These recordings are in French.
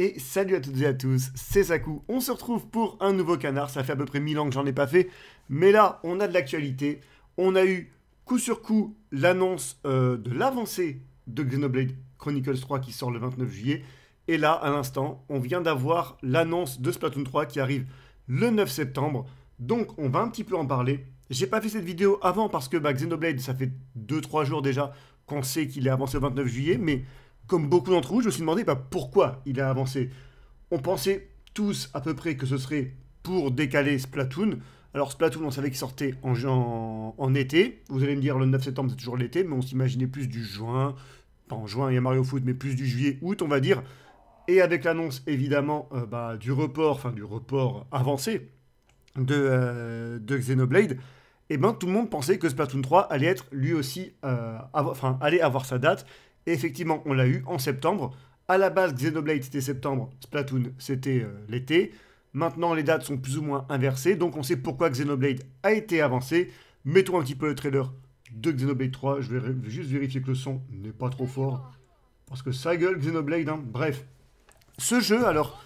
Et salut à toutes et à tous, c'est Zakou. On se retrouve pour un nouveau canard. Ça fait à peu près 1000 ans que j'en ai pas fait. Mais là, on a de l'actualité. On a eu coup sur coup l'annonce euh, de l'avancée de Xenoblade Chronicles 3 qui sort le 29 juillet. Et là, à l'instant, on vient d'avoir l'annonce de Splatoon 3 qui arrive le 9 septembre. Donc, on va un petit peu en parler. J'ai pas fait cette vidéo avant parce que bah, Xenoblade, ça fait 2-3 jours déjà qu'on sait qu'il est avancé au 29 juillet. Mais comme beaucoup d'entre vous, je me suis demandé bah, pourquoi il a avancé. On pensait tous à peu près que ce serait pour décaler Splatoon. Alors Splatoon, on savait qu'il sortait en, été. Vous allez me dire le 9 septembre, c'est toujours l'été, mais on s'imaginait plus du juin. Pas en juin, il y a Mario Foot, mais plus du juillet, août, on va dire. Et avec l'annonce, évidemment, euh, bah, du report, enfin du report avancé de, euh, Xenoblade, eh ben, tout le monde pensait que Splatoon 3 allait être lui aussi, euh, enfin, allait avoir sa date effectivement, on l'a eu en septembre. À la base, Xenoblade c'était septembre, Splatoon c'était euh, l'été. Maintenant, les dates sont plus ou moins inversées, donc on sait pourquoi Xenoblade a été avancé. Mettons un petit peu le trailer de Xenoblade 3. Je vais juste vérifier que le son n'est pas trop fort. Parce que ça gueule Xenoblade, hein. bref. Ce jeu, alors,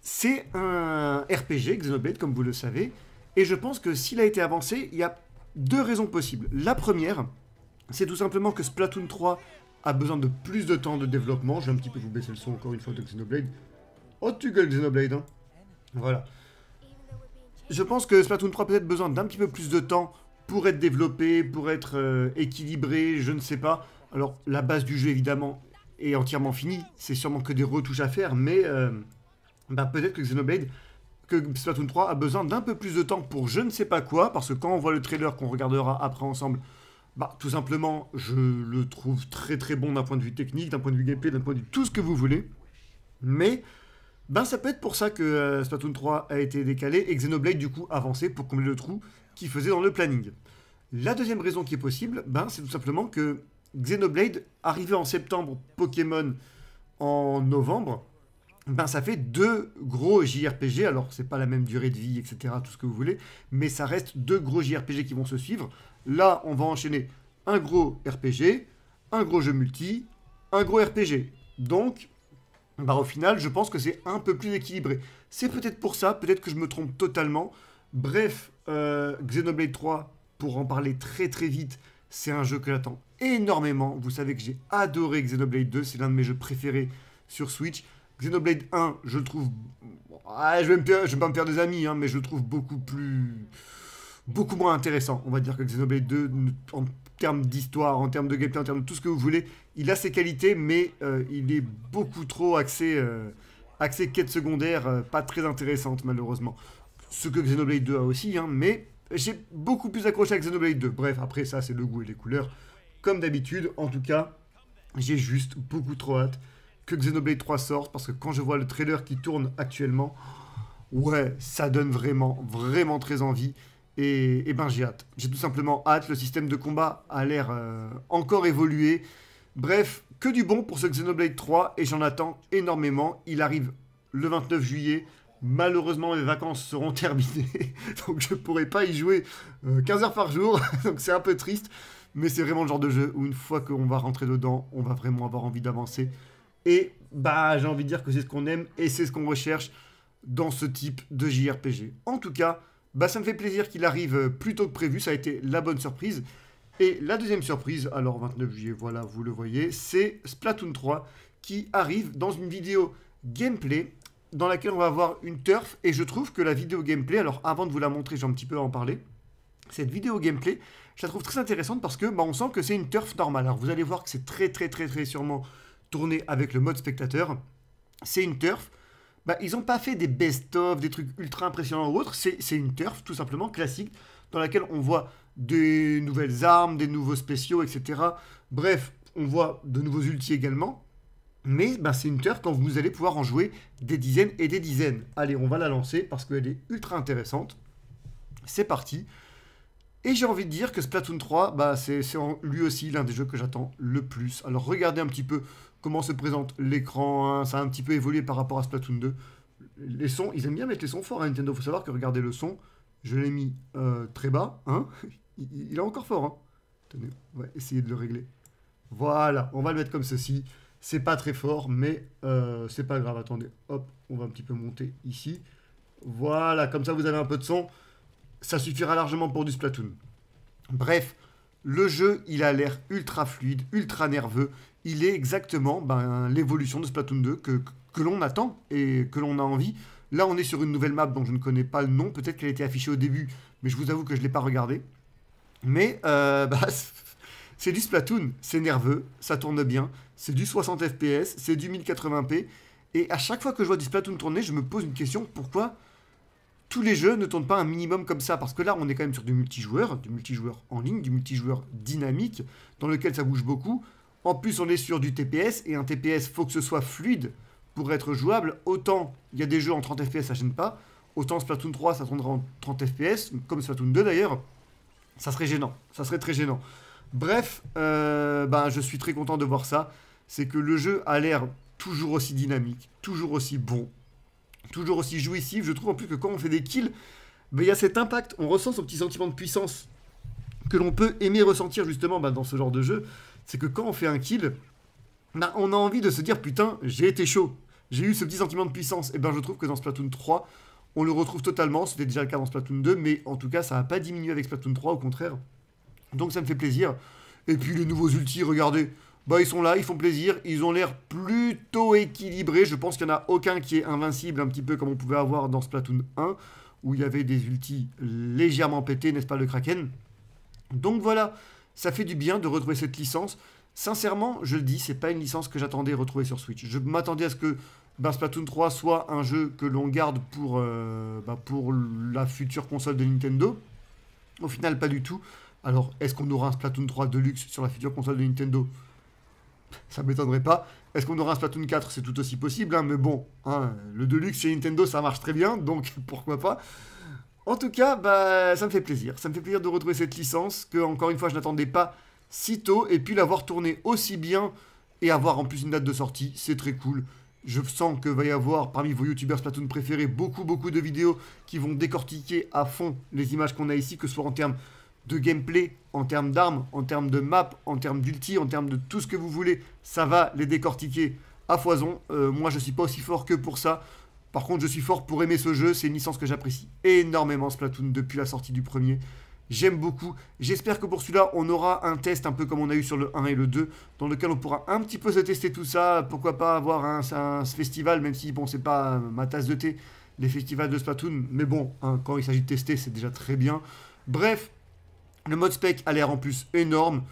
c'est un RPG, Xenoblade, comme vous le savez. Et je pense que s'il a été avancé, il y a deux raisons possibles. La première, c'est tout simplement que Splatoon 3 a besoin de plus de temps de développement. Je vais un petit peu vous baisser le son encore une fois de Xenoblade. Oh, tu gueules Xenoblade, hein Voilà. Je pense que Splatoon 3 a peut-être besoin d'un petit peu plus de temps pour être développé, pour être euh, équilibré, je ne sais pas. Alors, la base du jeu, évidemment, est entièrement finie. C'est sûrement que des retouches à faire, mais euh, bah, peut-être que Xenoblade, que Splatoon 3 a besoin d'un peu plus de temps pour je ne sais pas quoi, parce que quand on voit le trailer qu'on regardera après ensemble, bah, Tout simplement, je le trouve très très bon d'un point de vue technique, d'un point de vue gameplay, d'un point de vue tout ce que vous voulez. Mais ben, ça peut être pour ça que euh, Splatoon 3 a été décalé et Xenoblade du coup avancé pour combler le trou qui faisait dans le planning. La deuxième raison qui est possible, ben, c'est tout simplement que Xenoblade, arrivait en septembre, Pokémon en novembre, ben, ça fait deux gros JRPG. Alors, c'est pas la même durée de vie, etc., tout ce que vous voulez, mais ça reste deux gros JRPG qui vont se suivre. Là, on va enchaîner un gros RPG, un gros jeu multi, un gros RPG. Donc, ben, au final, je pense que c'est un peu plus équilibré. C'est peut-être pour ça, peut-être que je me trompe totalement. Bref, euh, Xenoblade 3, pour en parler très très vite, c'est un jeu que j'attends énormément. Vous savez que j'ai adoré Xenoblade 2, c'est l'un de mes jeux préférés sur Switch. Xenoblade 1, je le trouve. Ah, je, vais pas me faire des amis, hein, mais je le trouve beaucoup plus. beaucoup moins intéressant. On va dire que Xenoblade 2, en termes d'histoire, en termes de gameplay, en termes de tout ce que vous voulez, il a ses qualités, mais euh, il est beaucoup trop axé, accès euh, axé quête secondaire, euh, pas très intéressante malheureusement. Ce que Xenoblade 2 a aussi, hein, mais j'ai beaucoup plus accroché à Xenoblade 2. Bref, après ça, c'est le goût et les couleurs. Comme d'habitude, en tout cas, j'ai juste beaucoup trop hâte que Xenoblade 3 sorte, parce que quand je vois le trailer qui tourne actuellement, ouais, ça donne vraiment, vraiment très envie. Et, ben j'ai hâte. J'ai tout simplement hâte. Le système de combat a l'air euh, encore évolué. Bref, que du bon pour ce Xenoblade 3 et j'en attends énormément. Il arrive le 29 juillet. Malheureusement, mes vacances seront terminées, donc je ne pourrai pas y jouer 15 euh, heures par jour, donc c'est un peu triste. Mais c'est vraiment le genre de jeu où une fois qu'on va rentrer dedans, on va vraiment avoir envie d'avancer. Et bah, j'ai envie de dire que c'est ce qu'on aime et c'est ce qu'on recherche dans ce type de JRPG. En tout cas, bah, ça me fait plaisir qu'il arrive euh, plus tôt que prévu. Ça a été la bonne surprise. Et la deuxième surprise, alors 29 juillet, voilà, vous le voyez, c'est Splatoon 3 qui arrive dans une vidéo gameplay dans laquelle on va avoir une turf. Et je trouve que la vidéo gameplay, alors avant de vous la montrer, j'ai un petit peu à en parler. Cette vidéo gameplay, je la trouve très intéressante parce que bah, on sent que c'est une turf normale. Alors vous allez voir que c'est très très très très sûrement tourné avec le mode spectateur. C'est une turf. Bah, ils n'ont pas fait des best-of, des trucs ultra impressionnants ou autres. C'est une turf tout simplement classique dans laquelle on voit des nouvelles armes, des nouveaux spéciaux, etc. Bref, on voit de nouveaux ultis également. Mais bah, c'est une turf quand vous allez pouvoir en jouer des dizaines et des dizaines. Allez, on va la lancer parce qu'elle est ultra intéressante. C'est parti. Et j'ai envie de dire que Splatoon 3, bah, c'est lui aussi l'un des jeux que j'attends le plus. Alors regardez un petit peu comment se présente l'écran, hein. ça a un petit peu évolué par rapport à Splatoon 2. Les sons, ils aiment bien mettre les sons forts à Nintendo, faut savoir que regardez le son, je l'ai mis euh, très bas, hein. il, est encore fort. Attendez, hein. Tenez, on va essayer de le régler. Voilà, on va le mettre comme ceci. C'est pas très fort, mais euh, c'est pas grave. Attendez, hop, on va un petit peu monter ici. Voilà, comme ça vous avez un peu de son ça suffira largement pour du Splatoon. Bref, le jeu, il a l'air ultra fluide, ultra nerveux. Il est exactement ben, l'évolution de Splatoon 2 que, l'on attend et que l'on a envie. Là, on est sur une nouvelle map dont je ne connais pas le nom. Peut-être qu'elle a été affichée au début, mais je vous avoue que je ne l'ai pas regardée. Mais euh, bah, c'est du Splatoon, c'est nerveux, ça tourne bien, c'est du 60 FPS, c'est du 1080p. Et à chaque fois que je vois du Splatoon tourner, je me pose une question pourquoi tous les jeux ne tournent pas un minimum comme ça, parce que là, on est quand même sur du multijoueur, du multijoueur en ligne, du multijoueur dynamique, dans lequel ça bouge beaucoup. En plus, on est sur du TPS, et un TPS, faut que ce soit fluide pour être jouable. Autant il y a des jeux en 30 FPS, ça gêne pas. Autant Splatoon 3, ça tournera en 30 FPS, comme Splatoon 2 d'ailleurs. Ça serait gênant, ça serait très gênant. Bref, ben, je suis très content de voir ça. C'est que le jeu a l'air toujours aussi dynamique, toujours aussi bon, toujours aussi jouissif. Je trouve en plus que quand on fait des kills, il y a cet impact. On ressent ce petit sentiment de puissance que l'on peut aimer ressentir justement bah, dans ce genre de jeu. C'est que quand on fait un kill, bah, on a envie de se dire putain, j'ai été chaud. J'ai eu ce petit sentiment de puissance. Et eh bien je trouve que dans Splatoon 3, on le retrouve totalement. C'était déjà le cas dans Splatoon 2, mais en tout cas, ça n'a pas diminué avec Splatoon 3, au contraire. Donc ça me fait plaisir. Et puis les nouveaux ultis, regardez bah, ils sont là, ils font plaisir, ils ont l'air plutôt équilibrés. Je pense qu'il n'y en a aucun qui est invincible, un petit peu comme on pouvait avoir dans Splatoon 1, où il y avait des ultis légèrement pétés, n'est-ce pas, le Kraken Donc voilà, ça fait du bien de retrouver cette licence. Sincèrement, je le dis, c'est pas une licence que j'attendais retrouver sur Switch. Je m'attendais à ce que bah, Splatoon 3 soit un jeu que l'on garde pour, euh, bah, pour la future console de Nintendo. Au final, pas du tout. Alors, est-ce qu'on aura un Splatoon 3 de luxe sur la future console de Nintendo ça m'étonnerait pas. Est-ce qu'on aura un Splatoon 4 C'est tout aussi possible, hein, mais bon, hein, le Deluxe chez Nintendo, ça marche très bien, donc pourquoi pas. En tout cas, bah, ça me fait plaisir. Ça me fait plaisir de retrouver cette licence que, encore une fois, je n'attendais pas si tôt, et puis l'avoir tournée aussi bien, et avoir en plus une date de sortie, c'est très cool. Je sens que va y avoir parmi vos youtubeurs Splatoon préférés beaucoup beaucoup de vidéos qui vont décortiquer à fond les images qu'on a ici, que ce soit en termes de gameplay, en termes d'armes, en termes de map, en termes d'ulti, en termes de tout ce que vous voulez. Ça va les décortiquer à foison. Euh, moi, je suis pas aussi fort que pour ça. Par contre, je suis fort pour aimer ce jeu. C'est une licence que j'apprécie énormément, Splatoon, depuis la sortie du premier. J'aime beaucoup. J'espère que pour celui-là, on aura un test un peu comme on a eu sur le 1 et le 2, dans lequel on pourra un petit peu se tester tout ça. Pourquoi pas avoir un, festival, même si, bon, c'est pas ma tasse de thé, les festivals de Splatoon. Mais bon, hein, quand il s'agit de tester, c'est déjà très bien. Bref, le mode spec a l'air en plus énorme.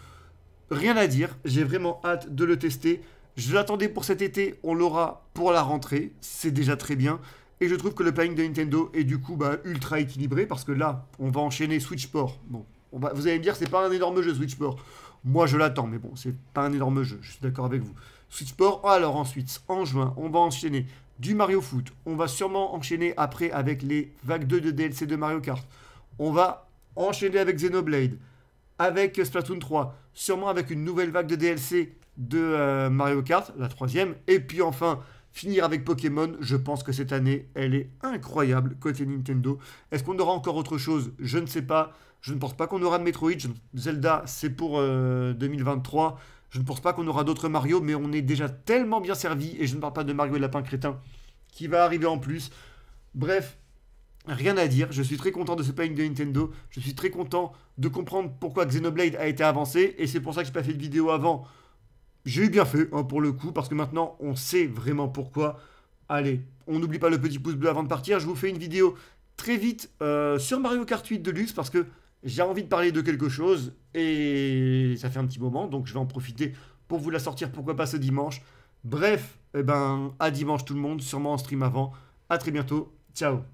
Rien à dire, j'ai vraiment hâte de le tester. Je l'attendais pour cet été, on l'aura pour la rentrée, c'est déjà très bien. Et je trouve que le planning de Nintendo est du coup bah, ultra équilibré parce que là, on va enchaîner Switchport. Bon, on va, vous allez me dire, c'est pas un énorme jeu Switchport. Moi, je l'attends, mais bon, c'est pas un énorme jeu, je suis d'accord avec vous. Switchport. alors ensuite, en juin, on va enchaîner du Mario Foot. On va sûrement enchaîner après avec les vagues 2 de DLC de Mario Kart. On va enchaîné avec Xenoblade, avec Splatoon 3, sûrement avec une nouvelle vague de DLC de euh, Mario Kart, la troisième, et puis enfin finir avec Pokémon. Je pense que cette année, elle est incroyable côté Nintendo. Est-ce qu'on aura encore autre chose Je ne sais pas. Je ne pense pas qu'on aura de Metroid. Zelda, c'est pour 2023. Euh, je ne pense pas qu'on aura d'autres Mario, mais on est déjà tellement bien servi, et je ne parle pas de Mario et Lapin Crétin qui va arriver en plus. Bref, Rien à dire, je suis très content de ce pain de Nintendo, je suis très content de comprendre pourquoi Xenoblade a été avancé, et c'est pour ça que je n'ai pas fait de vidéo avant. J'ai eu bien fait, hein, pour le coup, parce que maintenant, on sait vraiment pourquoi. Allez, on n'oublie pas le petit pouce bleu avant de partir, je vous fais une vidéo très vite euh, sur Mario Kart 8 Deluxe, parce que j'ai envie de parler de quelque chose, et ça fait un petit moment, donc je vais en profiter pour vous la sortir, pourquoi pas ce dimanche. Bref, eh ben, à dimanche tout le monde, sûrement en stream avant. À très bientôt, ciao